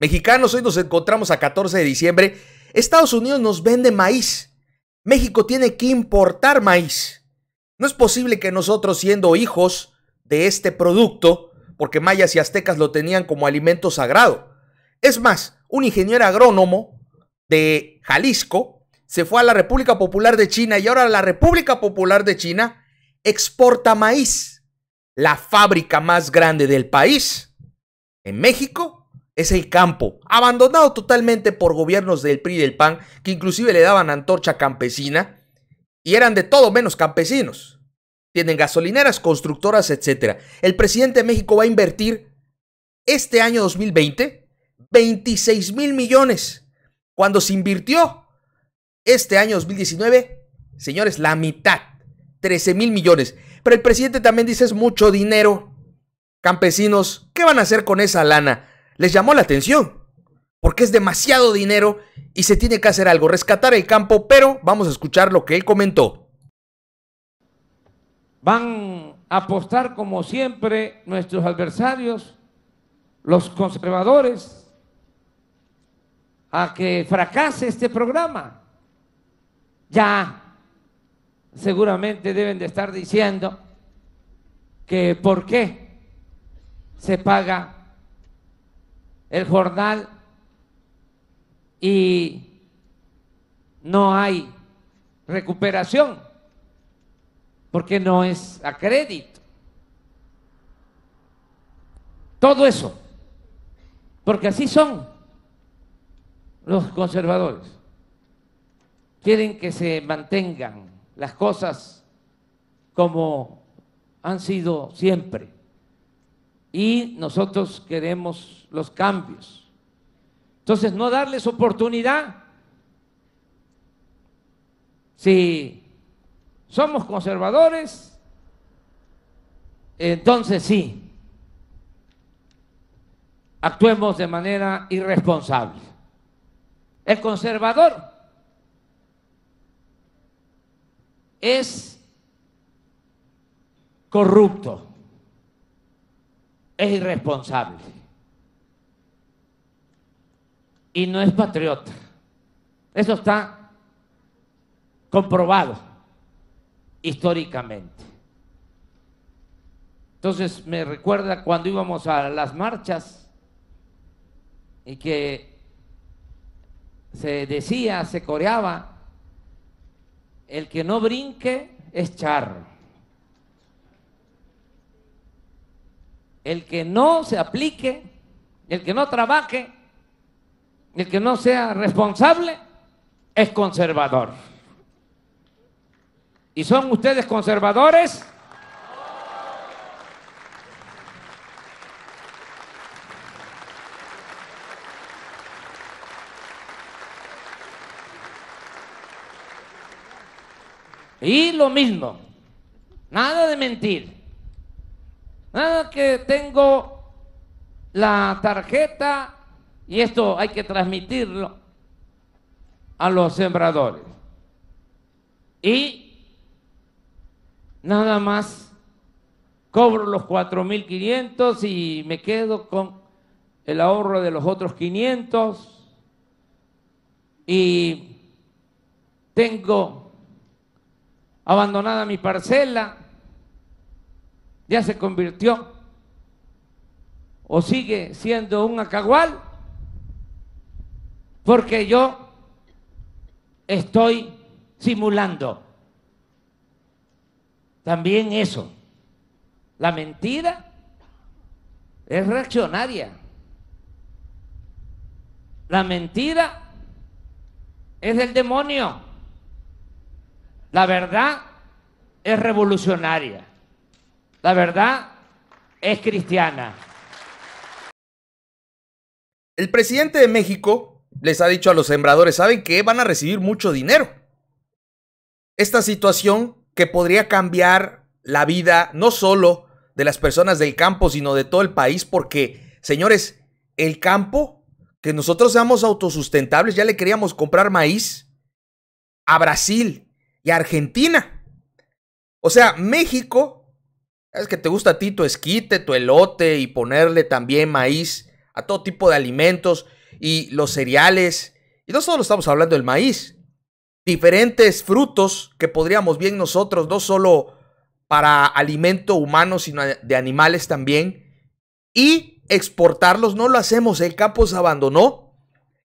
Mexicanos, hoy nos encontramos a 14 de diciembre. Estados Unidos nos vende maíz. México tiene que importar maíz. No es posible que nosotros, siendo hijos de este producto, porque mayas y aztecas lo tenían como alimento sagrado. Es más, un ingeniero agrónomo de Jalisco se fue a la República Popular de China y ahora la República Popular de China exporta maíz. La fábrica más grande del país, en México, es el campo, abandonado totalmente por gobiernos del PRI y del PAN, que inclusive le daban antorcha campesina y eran de todo menos campesinos. Tienen gasolineras, constructoras, etc. El presidente de México va a invertir este año 2020 26 mil millones. Cuando se invirtió este año 2019, señores, la mitad, 13 mil millones. Pero el presidente también dice es mucho dinero. Campesinos, ¿qué van a hacer con esa lana? les llamó la atención, porque es demasiado dinero y se tiene que hacer algo, rescatar el campo, pero vamos a escuchar lo que él comentó. Van a apostar como siempre nuestros adversarios, los conservadores, a que fracase este programa. Ya seguramente deben de estar diciendo que por qué se paga el jornal y no hay recuperación porque no es a crédito. Todo eso, porque así son los conservadores. Quieren que se mantengan las cosas como han sido siempre y nosotros queremos los cambios. Entonces, no darles oportunidad. Si somos conservadores, entonces sí, actuemos de manera irresponsable. El conservador es corrupto es irresponsable y no es patriota. Eso está comprobado históricamente. Entonces me recuerda cuando íbamos a las marchas y que se decía, se coreaba, el que no brinque es charro. el que no se aplique, el que no trabaje, el que no sea responsable, es conservador. ¿Y son ustedes conservadores? Y lo mismo, nada de mentir. Nada que tengo la tarjeta y esto hay que transmitirlo a los sembradores. Y nada más cobro los 4.500 y me quedo con el ahorro de los otros 500 y tengo abandonada mi parcela ya se convirtió o sigue siendo un acagual, porque yo estoy simulando también eso. La mentira es reaccionaria. La mentira es del demonio. La verdad es revolucionaria. La verdad es cristiana. El presidente de México les ha dicho a los sembradores, saben que van a recibir mucho dinero. Esta situación que podría cambiar la vida no solo de las personas del campo, sino de todo el país, porque, señores, el campo, que nosotros seamos autosustentables, ya le queríamos comprar maíz a Brasil y a Argentina. O sea, México es que te gusta a ti tu esquite, tu elote y ponerle también maíz a todo tipo de alimentos y los cereales. Y no solo estamos hablando del maíz, diferentes frutos que podríamos bien nosotros, no solo para alimento humano, sino de animales también. Y exportarlos no lo hacemos, el campo se abandonó.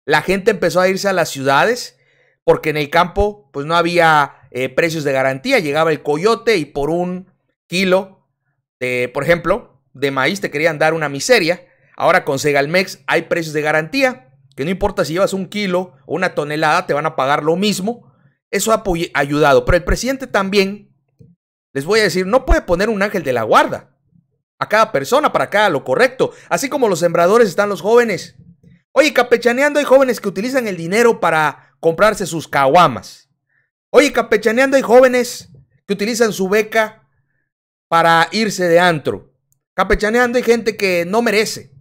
La gente empezó a irse a las ciudades porque en el campo pues no había eh, precios de garantía. Llegaba el coyote y por un kilo por ejemplo, de maíz te querían dar una miseria. Ahora con Segalmex hay precios de garantía, que no importa si llevas un kilo o una tonelada, te van a pagar lo mismo. Eso ha ayudado. Pero el presidente también, les voy a decir, no puede poner un ángel de la guarda a cada persona para cada lo correcto. Así como los sembradores están los jóvenes. Oye, capechaneando hay jóvenes que utilizan el dinero para comprarse sus caguamas. Oye, capechaneando hay jóvenes que utilizan su beca para irse de antro. Capechaneando hay gente que no merece.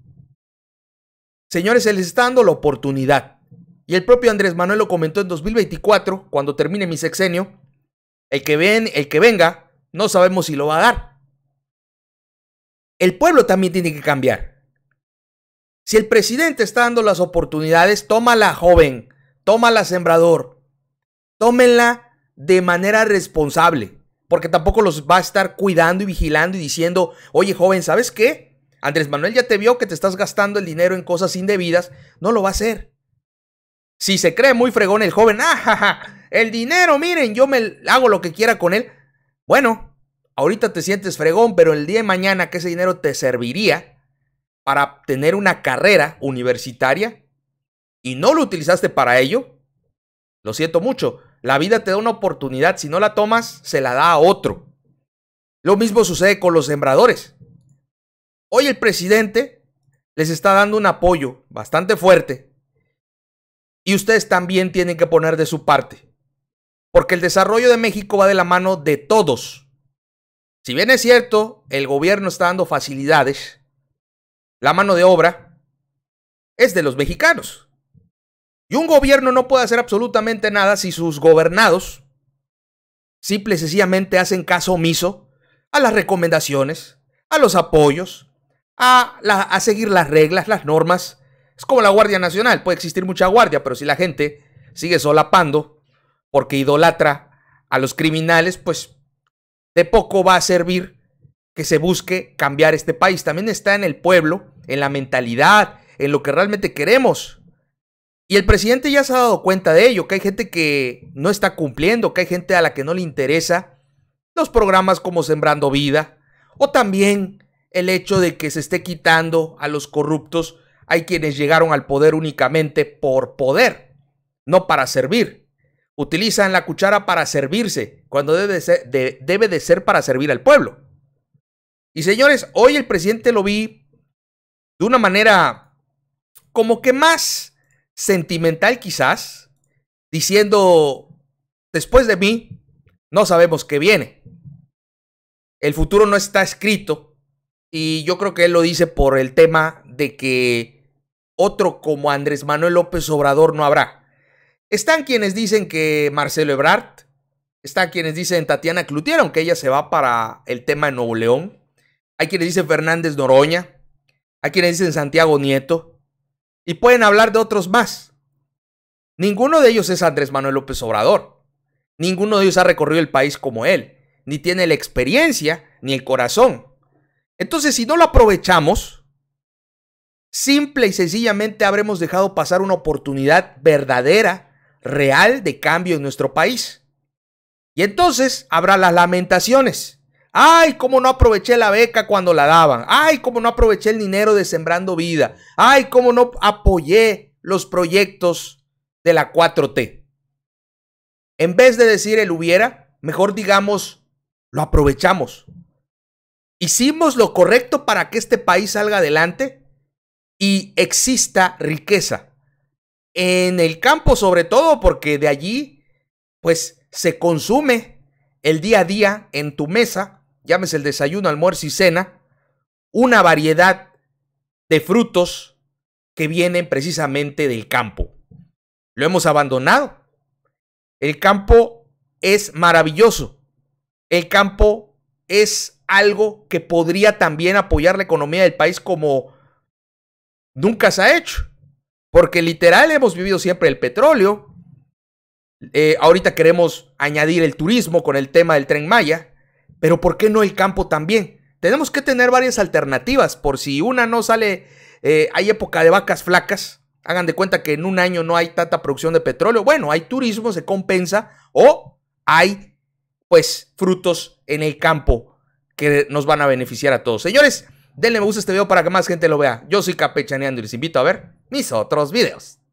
Señores, se les está dando la oportunidad. Y el propio Andrés Manuel lo comentó en 2024, cuando termine mi sexenio. El que, ven, el que venga, no sabemos si lo va a dar. El pueblo también tiene que cambiar. Si el presidente está dando las oportunidades, tómala joven, tómala sembrador, tómenla de manera responsable porque tampoco los va a estar cuidando y vigilando y diciendo, oye joven, ¿sabes qué? Andrés Manuel ya te vio que te estás gastando el dinero en cosas indebidas, no lo va a hacer. Si se cree muy fregón el joven, ah, el dinero, miren, yo me hago lo que quiera con él. Bueno, ahorita te sientes fregón, pero el día de mañana que ese dinero te serviría para tener una carrera universitaria y no lo utilizaste para ello, lo siento mucho, la vida te da una oportunidad, si no la tomas, se la da a otro. Lo mismo sucede con los sembradores. Hoy el presidente les está dando un apoyo bastante fuerte y ustedes también tienen que poner de su parte, porque el desarrollo de México va de la mano de todos. Si bien es cierto, el gobierno está dando facilidades, la mano de obra es de los mexicanos. Y un gobierno no puede hacer absolutamente nada si sus gobernados simple y sencillamente hacen caso omiso a las recomendaciones, a los apoyos, a, seguir las reglas, las normas. Es como la Guardia Nacional, puede existir mucha guardia, pero si la gente sigue solapando porque idolatra a los criminales, pues de poco va a servir que se busque cambiar este país. También está en el pueblo, en la mentalidad, en lo que realmente queremos. Y el presidente ya se ha dado cuenta de ello, que hay gente que no está cumpliendo, que hay gente a la que no le interesa los programas como Sembrando Vida, o también el hecho de que se esté quitando a los corruptos. Hay quienes llegaron al poder únicamente por poder, no para servir. Utilizan la cuchara para servirse, cuando debe de ser, debe de ser para servir al pueblo. Y señores, hoy el presidente lo vi de una manera como que más sentimental quizás, diciendo, después de mí, no sabemos qué viene. El futuro no está escrito y yo creo que él lo dice por el tema de que otro como Andrés Manuel López Obrador no habrá. Están quienes dicen que Marcelo Ebrard, están quienes dicen Tatiana Clutieron aunque ella se va para el tema de Nuevo León. Hay quienes dicen Fernández Noroña, hay quienes dicen Santiago Nieto, y pueden hablar de otros más. Ninguno de ellos es Andrés Manuel López Obrador. Ninguno de ellos ha recorrido el país como él. Ni tiene la experiencia, ni el corazón. Entonces, si no lo aprovechamos, simple y sencillamente habremos dejado pasar una oportunidad verdadera, real de cambio en nuestro país. Y entonces habrá las lamentaciones. Ay, cómo no aproveché la beca cuando la daban. Ay, cómo no aproveché el dinero de Sembrando Vida. Ay, cómo no apoyé los proyectos de la 4T. En vez de decir el hubiera, mejor digamos, lo aprovechamos. Hicimos lo correcto para que este país salga adelante y exista riqueza. En el campo sobre todo, porque de allí, pues, se consume el día a día en tu mesa llámese el desayuno, almuerzo y cena, una variedad de frutos que vienen precisamente del campo. Lo hemos abandonado. El campo es maravilloso. El campo es algo que podría también apoyar la economía del país como nunca se ha hecho. Porque literal hemos vivido siempre el petróleo. Eh, ahorita queremos añadir el turismo con el tema del tren Maya. Pero ¿por qué no el campo también? Tenemos que tener varias alternativas por si una no sale, eh, hay época de vacas flacas, hagan de cuenta que en un año no hay tanta producción de petróleo, bueno, hay turismo, se compensa, o hay pues frutos en el campo que nos van a beneficiar a todos. Señores, denle me gusta a este video para que más gente lo vea. Yo soy Capechaneando y les invito a ver mis otros videos.